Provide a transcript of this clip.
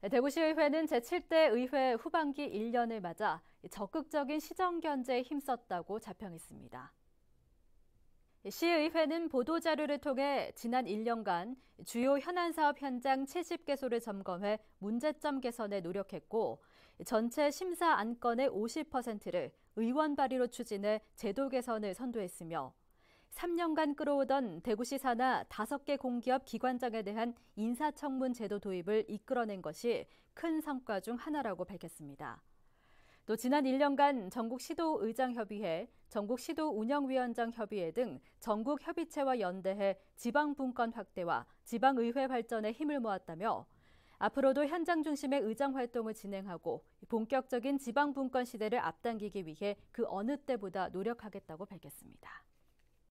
네, 대구시의회는 제7대 의회 후반기 1년을 맞아 적극적인 시정견제에 힘썼다고 자평했습니다. 시의회는 보도자료를 통해 지난 1년간 주요 현안사업 현장 70개소를 점검해 문제점 개선에 노력했고 전체 심사 안건의 50%를 의원 발의로 추진해 제도 개선을 선도했으며 3년간 끌어오던 대구시 산하 5개 공기업 기관장에 대한 인사청문 제도 도입을 이끌어낸 것이 큰 성과 중 하나라고 밝혔습니다. 또 지난 1년간 전국 시도 의장 협의회, 전국 시도 운영위원장 협의회 등 전국 협의체와 연대해 지방 분권 확대와 지방 의회 발전에 힘을 모았다며 앞으로도 현장 중심의 의장 활동을 진행하고 본격적인 지방 분권 시대를 앞당기기 위해 그 어느 때보다 노력하겠다고 밝혔습니다.